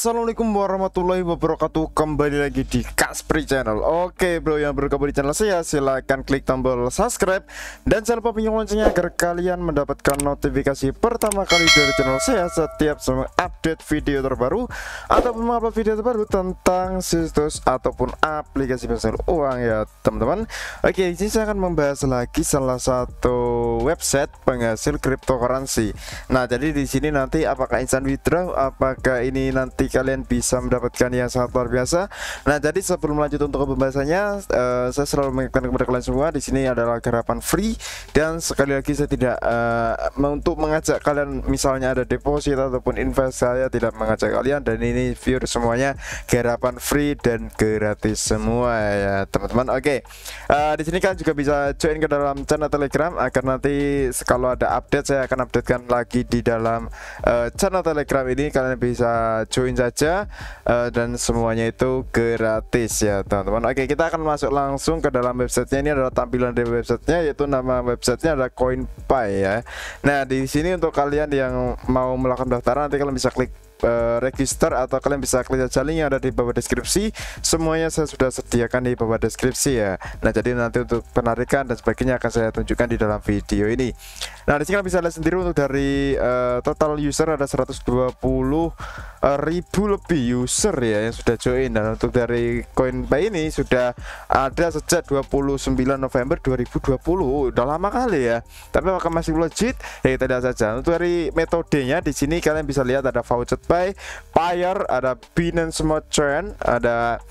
Assalamualaikum warahmatullahi wabarakatuh Kembali lagi di Kaspri Channel Oke bro yang bergabung di channel saya Silahkan klik tombol subscribe Dan jangan lupa pinjam loncengnya Agar kalian mendapatkan notifikasi pertama kali dari channel saya Setiap semua update video terbaru Ataupun mengupload video terbaru Tentang situs ataupun aplikasi penghasil uang ya teman-teman Oke ini saya akan membahas lagi Salah satu website penghasil cryptocurrency Nah jadi di sini nanti apakah instant withdraw Apakah ini nanti kalian bisa mendapatkan yang sangat luar biasa nah jadi sebelum lanjut untuk pembahasannya uh, saya selalu mengingatkan kepada kalian semua di sini adalah garapan free dan sekali lagi saya tidak uh, untuk mengajak kalian misalnya ada deposit ataupun invest saya tidak mengajak kalian dan ini view semuanya garapan free dan gratis semua ya teman-teman oke okay. uh, eh, di sini kalian juga bisa join ke dalam channel telegram agar nanti kalau ada update saya akan updatekan lagi di dalam uh, channel telegram ini kalian bisa join saja uh, dan semuanya itu gratis ya teman-teman Oke kita akan masuk langsung ke dalam websitenya ini adalah tampilan dari websitenya yaitu nama websitenya adalah CoinPay ya Nah di sini untuk kalian yang mau melakukan daftaran nanti kalian bisa klik Eh, register atau kalian bisa klik saja link yang ada di bawah deskripsi semuanya saya sudah sediakan di bawah deskripsi ya nah jadi nanti untuk penarikan dan sebagainya akan saya tunjukkan di dalam video ini nah di sini kalian bisa lihat sendiri untuk dari uh, total user ada 120 ribu lebih user ya yang sudah join dan untuk dari Coinbase ini sudah ada sejak 29 November 2020 udah lama kali ya tapi apakah masih legit ya kita lihat saja untuk dari metodenya di sini kalian bisa lihat ada voucher Pay, Payer, ada Binance Chain, ada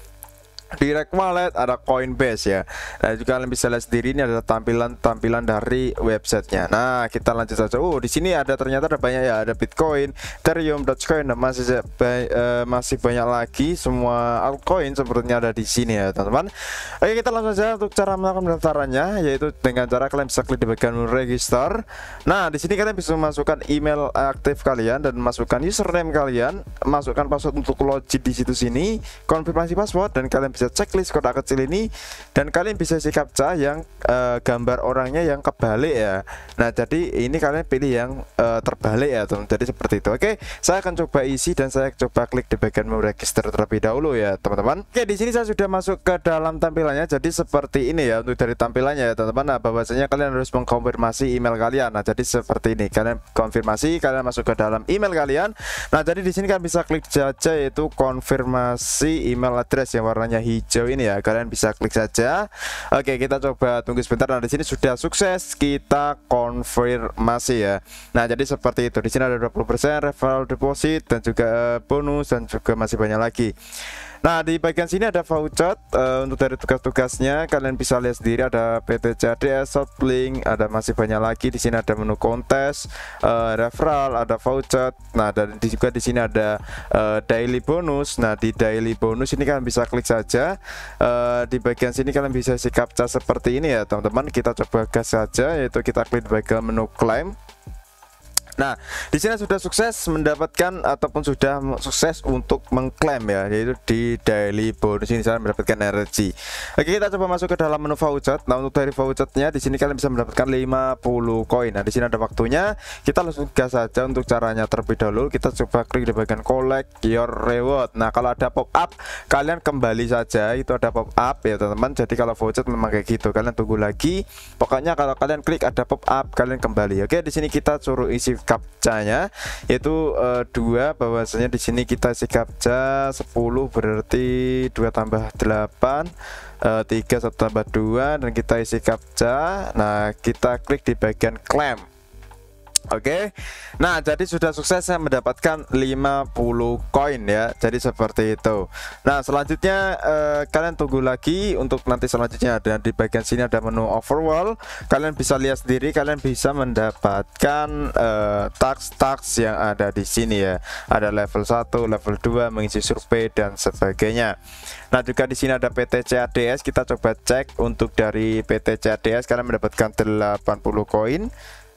Direct Wallet ada Coinbase ya. Nah, juga kalian bisa lihat sendiri ini ada tampilan-tampilan dari websitenya. Nah, kita lanjut saja. Oh, di sini ada ternyata ada banyak ya, ada Bitcoin, Ethereum, Dogecoin, dan masih uh, masih banyak lagi semua altcoin sepertinya ada di sini ya, teman-teman. Oke, kita langsung saja untuk cara melakukan pendaftarannya yaitu dengan cara kalian bisa klik di bagian register. Nah, di sini kalian bisa memasukkan email aktif kalian dan masukkan username kalian, masukkan password untuk login di situs ini, konfirmasi password dan kalian bisa checklist kotak kecil ini dan kalian bisa isi captcha yang uh, gambar orangnya yang kebalik ya nah jadi ini kalian pilih yang uh, terbalik ya teman jadi seperti itu oke saya akan coba isi dan saya coba klik di bagian register terlebih dahulu ya teman-teman oke di sini saya sudah masuk ke dalam tampilannya jadi seperti ini ya untuk dari tampilannya ya teman-teman nah bahwasanya kalian harus mengkonfirmasi email kalian nah jadi seperti ini kalian konfirmasi kalian masuk ke dalam email kalian nah jadi di sini kan bisa klik saja yaitu konfirmasi email address yang warnanya hijau hijau ini ya kalian bisa klik saja Oke kita coba tunggu sebentar nah di sini sudah sukses kita konfirmasi ya nah jadi seperti itu di sini ada 20% referral deposit dan juga eh, bonus dan juga masih banyak lagi Nah di bagian sini ada voucher uh, untuk dari tugas-tugasnya kalian bisa lihat sendiri ada PT CDS, Shotlink, ada masih banyak lagi di sini ada menu kontes, uh, referral, ada voucher. Nah dan juga di sini ada uh, daily bonus. Nah di daily bonus ini kalian bisa klik saja saja uh, di bagian sini kalian bisa sikap captcha seperti ini ya teman-teman kita coba gas saja yaitu kita klik bagian menu claim Nah, di sini sudah sukses mendapatkan ataupun sudah sukses untuk mengklaim ya, yaitu di daily bonus ini saya mendapatkan energi. Oke, kita coba masuk ke dalam menu voucher. Nah, untuk dari vouchernya di sini kalian bisa mendapatkan 50 koin. Nah, di sini ada waktunya. Kita langsung gas saja untuk caranya terlebih dahulu. Kita coba klik di bagian collect your reward. Nah, kalau ada pop up, kalian kembali saja. Itu ada pop up ya, teman-teman. Jadi kalau voucher memang kayak gitu, kalian tunggu lagi. Pokoknya kalau kalian klik ada pop up, kalian kembali. Oke, di sini kita suruh isi captcha-nya yaitu uh, eh, 2 bahwasanya di sini kita isi captcha 10 berarti 2 tambah 8 Uh, 3 1 tambah 2 dan kita isi captcha nah kita klik di bagian claim Oke, okay. nah jadi sudah sukses saya mendapatkan 50 koin ya, jadi seperti itu. Nah selanjutnya eh, kalian tunggu lagi untuk nanti selanjutnya ada di bagian sini ada menu overworld. Kalian bisa lihat sendiri, kalian bisa mendapatkan tax tax eh, yang ada di sini ya. Ada level 1, level 2, mengisi survei dan sebagainya. Nah juga di sini ada PT CADS, kita coba cek untuk dari PT CADS kalian mendapatkan 80 koin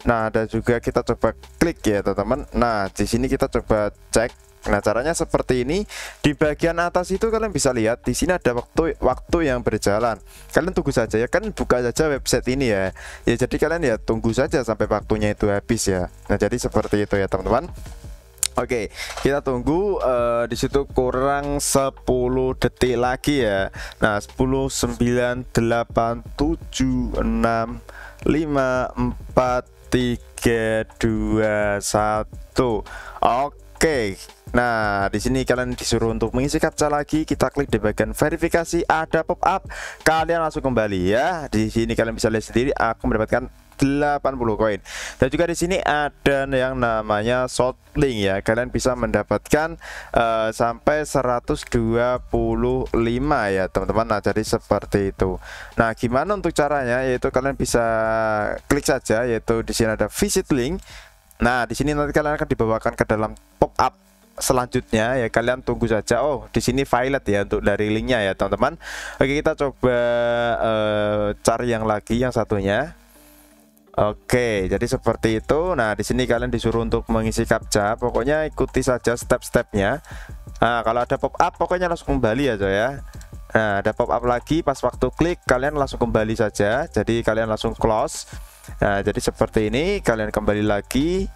Nah, ada juga kita coba klik ya, teman-teman. Nah, di sini kita coba cek. Nah, caranya seperti ini. Di bagian atas itu kalian bisa lihat di sini ada waktu waktu yang berjalan. Kalian tunggu saja ya, kan buka saja website ini ya. Ya jadi kalian ya tunggu saja sampai waktunya itu habis ya. Nah, jadi seperti itu ya, teman-teman. Oke, kita tunggu uh, di situ kurang 10 detik lagi ya. Nah, 10 9 8 7 6 lima empat tiga dua satu Oke Nah, di sini kalian disuruh untuk mengisi captcha lagi. Kita klik di bagian verifikasi ada pop-up. Kalian langsung kembali ya. Di sini kalian bisa lihat sendiri aku mendapatkan 80 koin. Dan juga di sini ada yang namanya short link ya. Kalian bisa mendapatkan uh, sampai 125 ya, teman-teman. Nah, jadi seperti itu. Nah, gimana untuk caranya? Yaitu kalian bisa klik saja yaitu di sini ada visit link. Nah, di sini nanti kalian akan dibawakan ke dalam pop up selanjutnya ya kalian tunggu saja oh di sini violet ya untuk dari linknya ya teman-teman oke kita coba uh, cari yang lagi yang satunya Oke, jadi seperti itu. Nah, di sini kalian disuruh untuk mengisi captcha. Pokoknya ikuti saja step-stepnya. Nah, kalau ada pop up, pokoknya langsung kembali aja ya. Nah, ada pop up lagi. Pas waktu klik, kalian langsung kembali saja. Jadi kalian langsung close. Nah, jadi seperti ini. Kalian kembali lagi.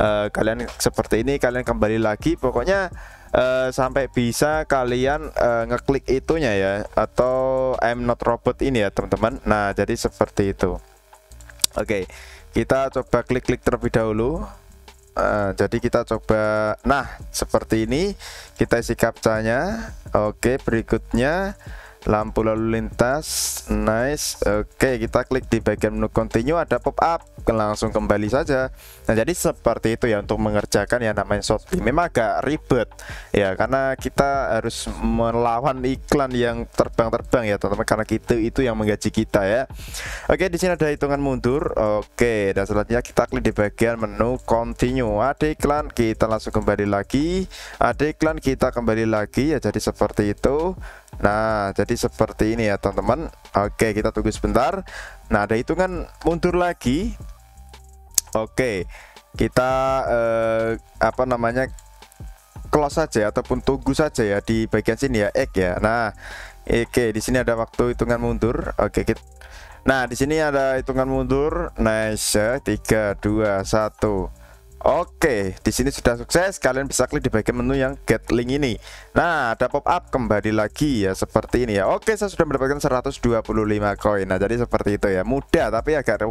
Uh, kalian seperti ini. Kalian kembali lagi. Pokoknya uh, sampai bisa kalian uh, ngeklik itunya ya atau I'm not robot ini ya teman-teman. Nah jadi seperti itu. Oke, okay, kita coba klik-klik terlebih dahulu. Uh, jadi kita coba, nah seperti ini kita isi captcha-nya. Oke, okay, berikutnya lampu lalu lintas nice oke kita klik di bagian menu continue ada pop up langsung kembali saja nah jadi seperti itu ya untuk mengerjakan yang namanya short memang agak ribet ya karena kita harus melawan iklan yang terbang-terbang ya teman-teman karena kita itu yang menggaji kita ya oke di sini ada hitungan mundur oke dan selanjutnya kita klik di bagian menu continue ada iklan kita langsung kembali lagi ada iklan kita kembali lagi ya jadi seperti itu nah jadi seperti ini ya teman-teman Oke kita tunggu sebentar Nah ada hitungan mundur lagi Oke kita eh, apa namanya close saja ataupun tunggu saja ya di bagian sini ya X ya Nah oke di sini ada waktu hitungan mundur Oke kita Nah, di sini ada hitungan mundur. Nice, ya. tiga, dua, satu. Oke, di sini sudah sukses. Kalian bisa klik di bagian menu yang get link ini. Nah, ada pop up kembali lagi ya seperti ini ya. Oke, saya sudah mendapatkan 125 koin. Nah, jadi seperti itu ya. Mudah tapi agak e,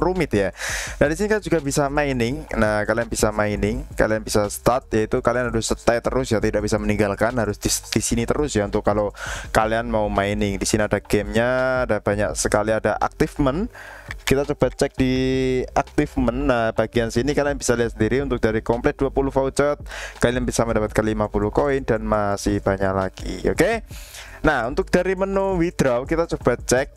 rumit ya. Nah, di sini kan juga bisa mining. Nah, kalian bisa mining, kalian bisa start yaitu kalian harus stay terus ya, tidak bisa meninggalkan, harus di, di sini terus ya untuk kalau kalian mau mining. Di sini ada gamenya, ada banyak sekali ada achievement. Kita coba cek di achievement nah bagian sini kalian bisa lihat sendiri untuk dari komplit 20 voucher kalian bisa mendapatkan 50 koin dan masih banyak lagi oke okay? nah untuk dari menu withdraw kita coba cek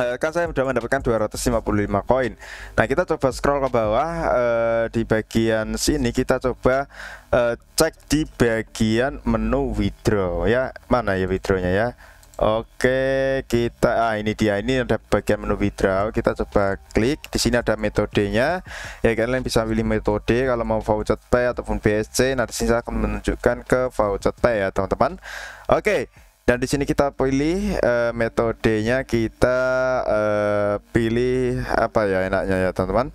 eh, kan saya sudah mendapatkan 255 koin nah kita coba scroll ke bawah eh, di bagian sini kita coba eh, cek di bagian menu withdraw ya mana ya withdrawnya ya Oke, kita ah ini dia ini ada bagian menu withdraw. Kita coba klik. Di sini ada metodenya. Ya kalian bisa pilih metode kalau mau voucher pay ataupun BSC. nanti saya akan menunjukkan ke voucher pay ya, teman-teman. Oke. Dan di sini kita pilih uh, metodenya kita uh, pilih apa ya enaknya ya, teman-teman.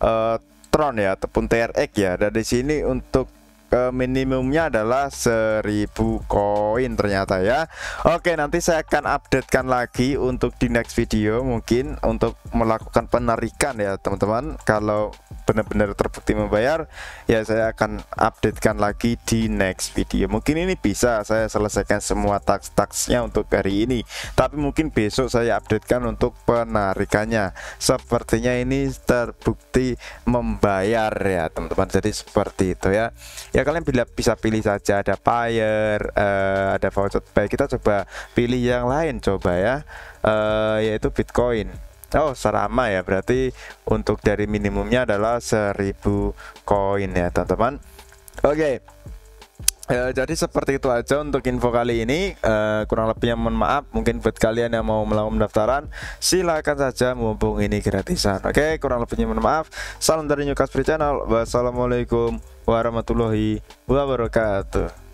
Uh, Tron ya ataupun TRX ya. Dan di sini untuk minimumnya adalah 1000 koin ternyata ya Oke nanti saya akan updatekan lagi untuk di next video mungkin untuk melakukan penarikan ya teman-teman kalau benar-benar terbukti membayar ya saya akan updatekan lagi di next video mungkin ini bisa saya selesaikan semua tax-taxnya untuk hari ini tapi mungkin besok saya updatekan untuk penarikannya sepertinya ini terbukti membayar ya teman-teman jadi seperti itu ya ya kalian bila bisa pilih saja ada buyer uh, eh, ada voucher baik kita coba pilih yang lain coba ya uh, yaitu Bitcoin Oh, serama ya. Berarti untuk dari minimumnya adalah 1000 koin ya, teman-teman. Oke. Okay. Uh, eh, jadi seperti itu aja untuk info kali ini. Uh, kurang lebihnya mohon maaf. Mungkin buat kalian yang mau melakukan pendaftaran, silakan saja Mumpung ini gratisan. Oke, kurang lebihnya mohon maaf. Salam dari Newcastle Channel. Wassalamualaikum warahmatullahi wabarakatuh.